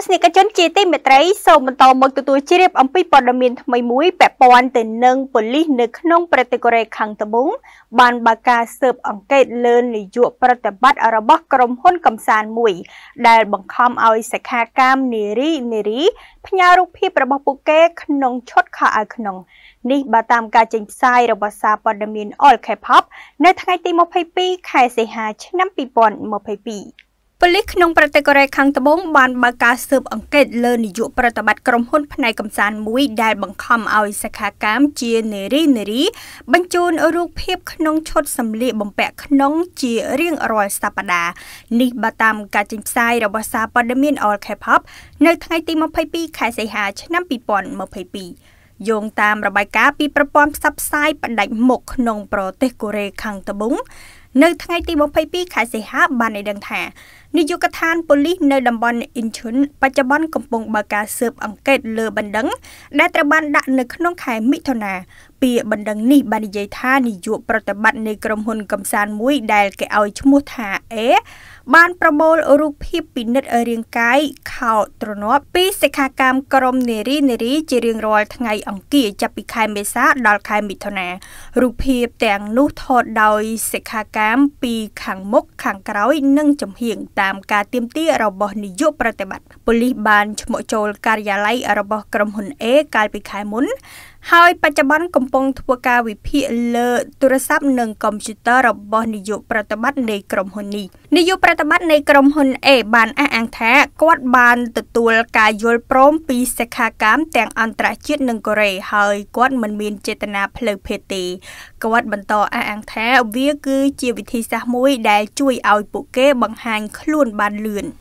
ទស្សនិកជនជាទីមេត្រីសូមបន្តមកទទួលជ្រាបអំពីព័ត៌មានថ្មីមួយពាក់ព័ន្ធទៅនឹងប៉ូលីសនៅក្នុងប្រទេសកូរ៉េខាងត្បូងបានបើកការស៊ើបអង្កេតលើនាយកប្រតិបត្តិរបស់ក្រុមហ៊ុនកំសាន្តមួយដែលបង្ខំឲ្យសិក្ខាកាមនារីនារីផ្ញើរូបភាពរបស់ពួកគេក្នុងឈុតខោអាវក្នុងនេះបើតាមការចេញផ្សាយរបស់សារព័ត៌មាន All K-pop នៅថ្ងៃទី22ខែសីហាឆ្នាំ2022ប៉ូលីសក្នុងប្រទេសកូរ៉េខាងត្បូងបានបើកការស៊ើបអង្កេតលើនាយកប្រតិបត្តិក្រុមហ៊ុនផ្នែកកំសាន្តមួយដែលបង្ខំឲ្យសិក្ខាកាមជានារីនារីបញ្ជូនរូបភាពក្នុងឈុតសម្លៀកបំពាក់ក្នុងជារៀងរាល់សប្តាហ៍នេះបើតាមការចេញផ្សាយរបស់សារព័ត៌មាន All K-pop នៅថ្ងៃទី22ខែសីហាឆ្នាំ2022យោងតាមរបាយការណ៍ពីប្រព័ន្ធផ្សព្វផ្សាយផ្ដាច់មុខក្នុងប្រទេសកូរ៉េខាងត្បូងនៅថ្ងៃទី22ខែសីហាបានឲ្យដឹងថានាយកដ្ឋានប៉ូលីសនៅតំបន់ Incheon បច្ចុប្បន្នកំពុងបើកការស៊ើបអង្កេតលើបណ្ដឹងដែលត្រូវបានដាក់នៅក្នុងខែមិថុនាពីបណ្ដឹងនេះបាននិយាយថានាយកប្រតិបត្តិនៃក្រុមហ៊ុនកំសាន្តមួយដែលគេឲ្យឈ្មោះថា A បានប្រមូលរូបភាពពិនិត្យរាងកាយខោទ្រនាប់ពីសិក្ខាកាមក្រមនារីនារីជារៀងរាល់ថ្ងៃអង្គារចាប់ពីខែមេសាដល់ខែមិថុនារូបភាពទាំងនោះថតដោយសិក្ខាកាមតាមពីខាងមុខខាងក្រោយនិងចំហៀងតាមការទៀមទារបស់នាយកប្រតិបត្តិប៉ូលីសបានឈ្មោះចូលការិយាល័យរបស់ក្រុមហ៊ុន A កាលពីខែមុនហើយ បច្ចុប្បន្នកំពុង ធ្វើការវិភាគលើទូរស័ព្ទនិងកុំព្យូទ័ររបស់នាយកប្រតិបត្តិនៃក្រុមហ៊ុននេះនាយកប្រតិបត្តិនៃក្រុមហ៊ុន A បានអះអាងថាគាត់បានទទួល ការយល់ព្រមពីសិក្ខាកាមទាំងអន្តរជាតិនិងកូរ៉េហើយគាត់មិនមានចេតនាផ្លូវភេទទេគាត់បន្តអះអាងថាវាគឺជាវិធីសាស្ត្រមួយដែលជួយឲ្យពួកគេបង្ហាញខ្លួនបានលឿន។